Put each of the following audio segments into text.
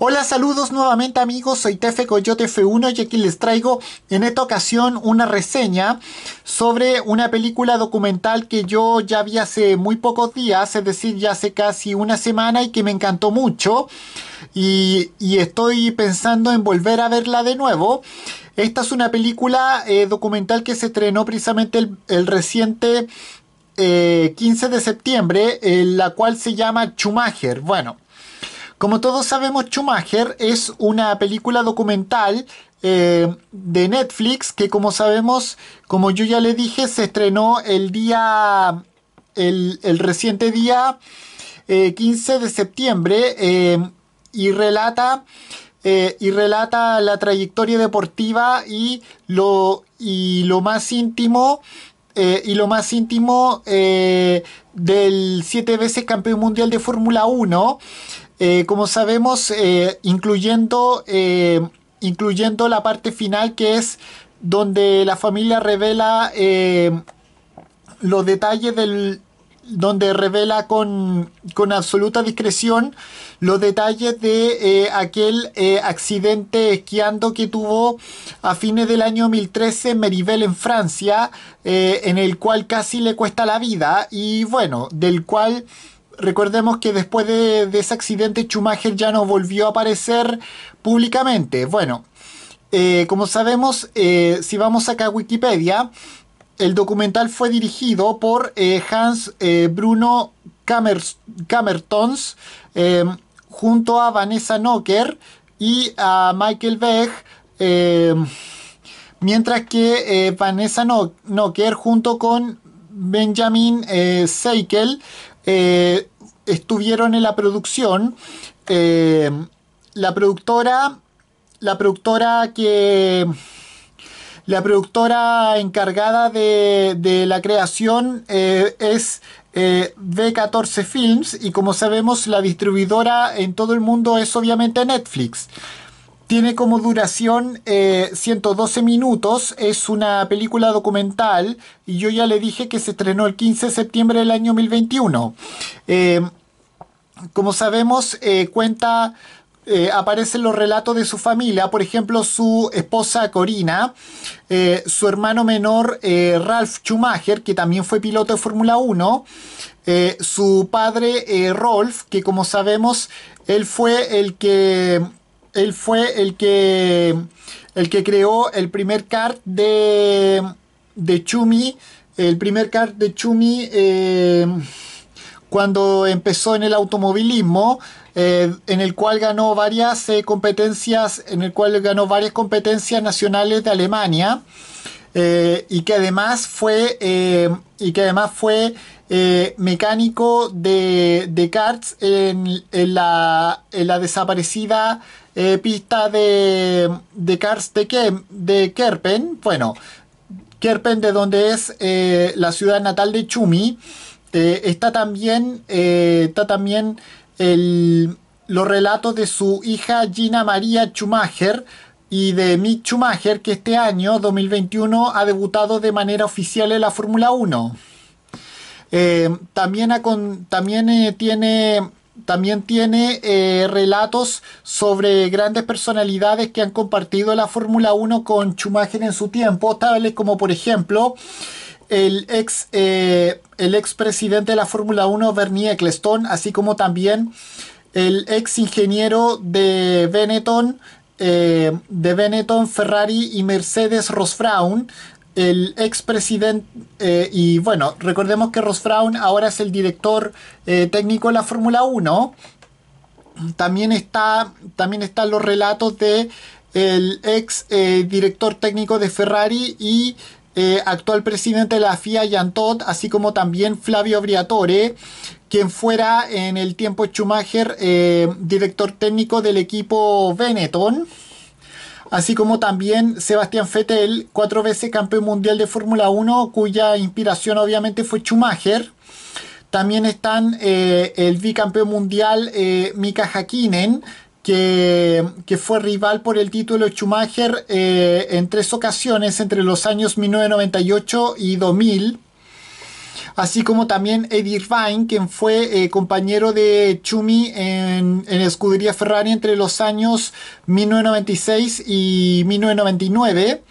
Hola, saludos nuevamente amigos, soy Tefe Coyote F1 y aquí les traigo en esta ocasión una reseña sobre una película documental que yo ya vi hace muy pocos días, es decir, ya hace casi una semana y que me encantó mucho y, estoy pensando en volver a verla de nuevo. Esta es una película eh, documental que se estrenó precisamente el, reciente 15 eh, de septiembre, en eh, la cual se llama Schumacher. Bueno, como todos sabemos, Schumacher es una película documental eh, de Netflix que como sabemos, como yo ya le dije, se estrenó el día, el, reciente día 15 eh, de septiembre eh, y relata... y relata la trayectoria deportiva y lo, y lo más íntimo y lo más íntimo del siete veces campeón mundial de Fórmula 1, eh, como sabemos, eh, incluyendo, eh, incluyendo la parte final que es donde la familia revela los detalles del donde revela con, con absoluta discreción los detalles de aquel accidente esquiando que tuvo a fines del año 2013 en Meribel en Francia, en el cual casi le cuesta la vida y bueno, del cual Recordemos que después de, ese accidente Schumacher ya no volvió a aparecer públicamente. Bueno, eh, como sabemos, eh, si vamos acá a Wikipedia, el documental fue dirigido por eh, Hans Bruno Kammertons Camertons em, junto a Vanessa Nocker y a Michael Beck. Em, mientras que Vanessa Nocker junto con Benjamin Seikel eh, estuvieron en la producción. Eh, la productora, la productora que, la productora encargada de, la creación eh, es B14 Films y como sabemos la distribuidora en todo el mundo es obviamente Netflix. Tiene como duración 112 eh, minutos, es una película documental y yo ya le dije que se estrenó el 15 de septiembre del año 2021. Eh, como sabemos, eh, cuenta, aparecen los relatos de su familia, por ejemplo, su esposa Corina, su hermano menor Ralf Schumacher, que también fue piloto de Fórmula 1, su padre Rolf, que como sabemos, él fue el que él fue el que, el que creó el primer kart de, Chumi, el primer kart de Chumi eh, cuando empezó en el automovilismo. Eh, en el cual ganó varias eh, competencias, en el cual ganó varias competencias nacionales de Alemania. Eh, y que además fue, eh, y que además fue eh, mecánico de, de karts en, la, desaparecida pista de, de karts de, de Kerpen, bueno, Kerpen de donde es la ciudad natal de Chumi, está también, está también los relatos de su hija Gina María Schumacher, y de Mick Schumacher, que este año, 2021, ha debutado de manera oficial en la Fórmula 1. Eh, también, también eh, tiene también tiene eh, relatos sobre grandes personalidades que han compartido la Fórmula 1 con Schumacher en su tiempo, tales como por ejemplo el ex, el ex presidente de la Fórmula 1, Bernie Ecclestone, así como también el ex ingeniero de Benetton, eh, de Benetton, Ferrari y Mercedes Rosfraun, el expresidente, presidente eh, y bueno, recordemos que Rosfraun ahora es el director eh, técnico de la Fórmula 1. También, está, también están los relatos de el ex director técnico de Ferrari y eh, actual presidente de la FIA, Jan así como también Flavio Briatore, quien fuera en el tiempo Schumacher eh, director técnico del equipo Benetton, así como también Sebastián Fettel, cuatro veces campeón mundial de Fórmula 1, cuya inspiración obviamente fue Schumacher. También están eh, el bicampeón mundial Mika Hakkinen, que, fue rival por el título de Schumacher eh, en tres ocasiones entre los años 1998 y 2000, así como también Eddie Irvine, quien fue eh, compañero de Chumi en, en, escudería Ferrari entre los años 1996 y 1999.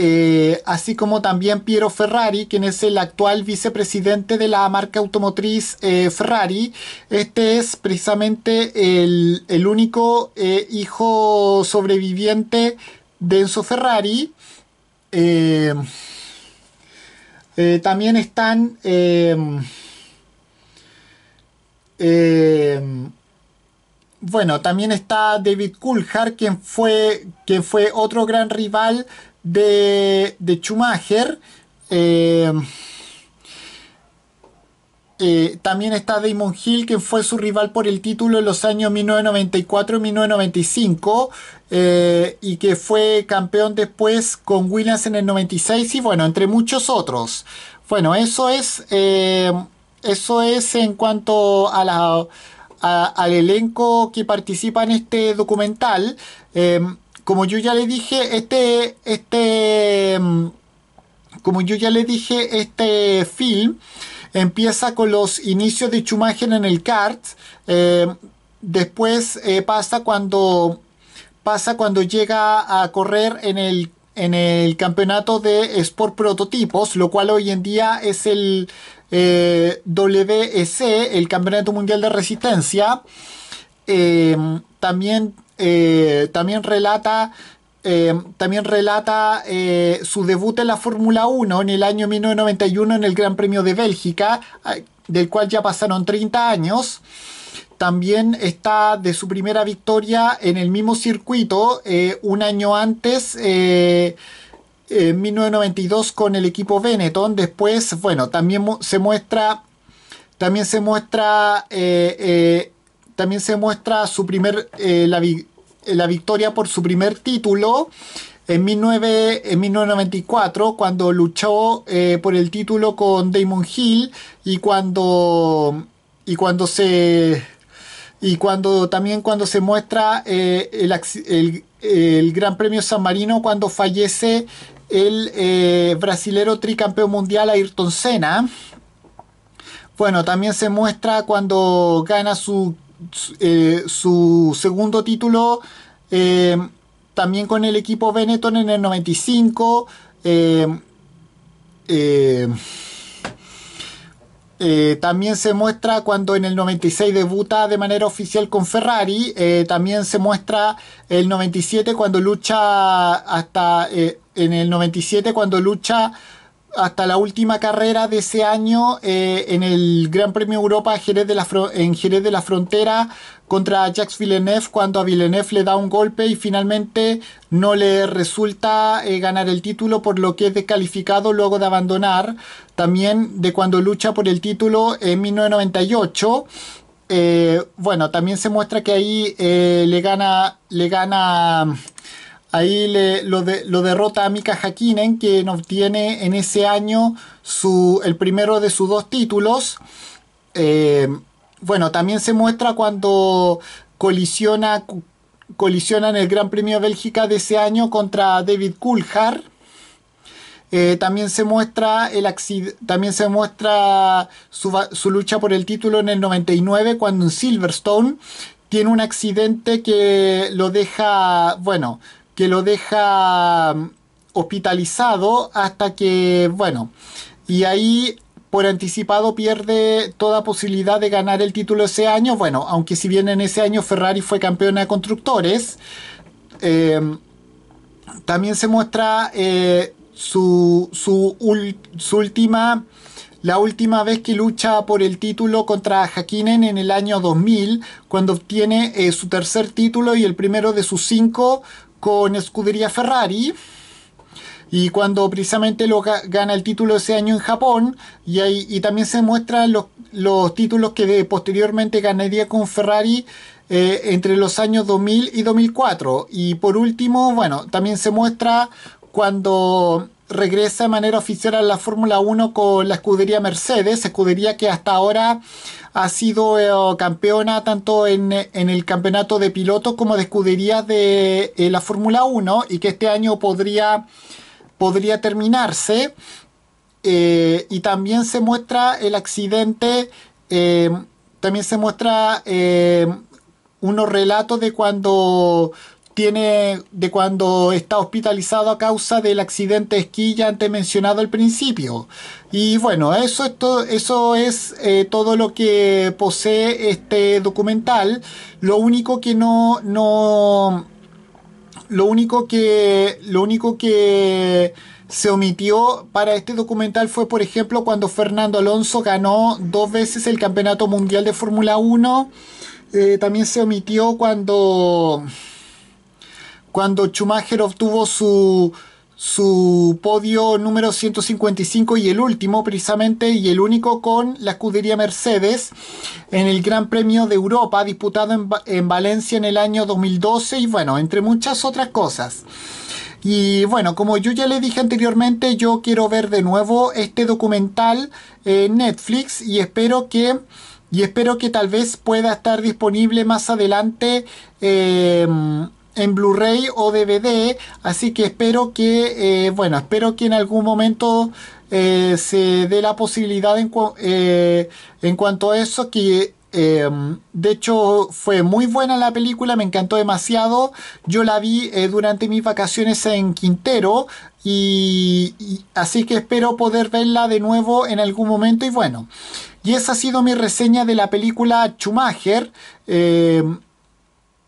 Eh, así como también Piero Ferrari, quien es el actual vicepresidente de la marca automotriz eh, Ferrari. Este es precisamente el, único eh, hijo sobreviviente de Enzo Ferrari. también están... Em, em, bueno, también está David Coulthard, quien fue, quien fue otro gran rival de, Schumacher. Eh, eh, también está Damon Hill, que fue su rival por el título en los años 1994 y 1995, eh, y que fue campeón después con Williams en el 96, y bueno, entre muchos otros. Bueno, eso es, eso es en cuanto a la, al elenco que participa en este documental. Como yo ya le dije, este, este, mm, como yo ya le dije, este film empieza con los inicios de Chumagen en el kart. Eh, después eh, pasa cuando pasa cuando llega a correr en el en el campeonato de Sport Prototipos, lo cual hoy en día es el eh, WEC, el Campeonato Mundial de Resistencia. Eh, también eh, también relata, eh, también relata eh, su debut en la Fórmula 1 en el año 1991 en el Gran Premio de Bélgica, ah, del cual ya pasaron 30 años. También está de su primera victoria en el mismo circuito un año antes en 1992 con el equipo Benetton. Después, bueno, también se muestra, también se muestra, también se muestra su primer, la, la victoria por su primer título en, en 1994, cuando luchó eh, por el título con Damon Hill y cuando, y cuando se... Y cuando también cuando se muestra eh, el, Gran Premio San Marino cuando fallece el eh, brasilero tricampeón mundial Ayrton Senna. Bueno, también se muestra cuando gana su eh, su segundo título eh, también con el equipo Benetton en el 95. Eh, también se muestra cuando en el 96 debuta de manera oficial con Ferrari. también se muestra el 97 cuando lucha hasta en el 97 cuando lucha hasta la última carrera de ese año eh, en el Gran Premio Europa en Jerez de la Frontera contra Jacques Villeneuve cuando a Villeneuve le da un golpe y finalmente no le resulta eh, ganar el título por lo que es descalificado luego de abandonar también de cuando lucha por el título en 1998 eh, bueno también se muestra que ahí le gana le gana Ahí lo, derrota a Mika Hakkinen, quien obtiene en ese año el primero de sus dos títulos. Eh, bueno, también se muestra cuando colisiona, en el Gran Premio de Bélgica de ese año contra David Coulthard. Eh, también, se muestra el también se muestra su, lucha por el título en el 99 cuando en Silverstone tiene un accidente que lo deja, bueno, que lo deja mm, hospitalizado hasta que, bueno, y ahí por anticipado pierde toda posibilidad de ganar el título ese año. Bueno, aunque si bien en ese año Ferrari fue campeona de constructores, em, también se muestra eh, su, última, la última vez que lucha por el título contra Hakkinen en el año 2000, cuando obtiene eh, su tercer título y el primero de sus cinco con Escudería Ferrari. Y cuando precisamente lo gana el título ese año en Japón, y, ahí, y también se muestran los, los títulos que posteriormente ganaría con Ferrari eh, entre los años 2000 y 2004. Y por último, bueno, también se muestra cuando regresa de manera oficial a la Fórmula 1 con la escudería Mercedes, escudería que hasta ahora ha sido eh, campeona tanto en, el campeonato de pilotos como de escuderías de eh, la Fórmula 1 y que este año podría, podría terminarse. Eh, y también se muestra el accidente, también se muestra unos relatos de cuando tiene de cuando está hospitalizado a causa del accidente de esquí ya antes mencionado al principio. Y bueno, eso es, todo, eso es eh, todo lo que posee este documental. Lo único que no, no, lo único que, lo único que, se omitió para este documental fue, por ejemplo, cuando Fernando Alonso ganó dos veces el Campeonato Mundial de Fórmula 1. Eh, también se omitió cuando cuando Schumacher obtuvo su, su podio número 155 y el último precisamente y el único con la escudería Mercedes en el Gran Premio de Europa disputado en, Valencia en el año 2012 y bueno, entre muchas otras cosas. Y bueno, como yo ya le dije anteriormente, yo quiero ver de nuevo este documental en Netflix y espero que y espero que tal vez pueda estar disponible más adelante eh, en Blu-ray o DVD. Así que espero que, eh, bueno, espero que en algún momento eh, se dé la posibilidad en, eh, en cuanto a eso que em, de hecho, fue muy buena la película, me encantó demasiado. Yo la vi durante mis vacaciones en Quintero y, así que espero poder verla de nuevo en algún momento y bueno. Y esa ha sido mi reseña de la película Schumacher. Em,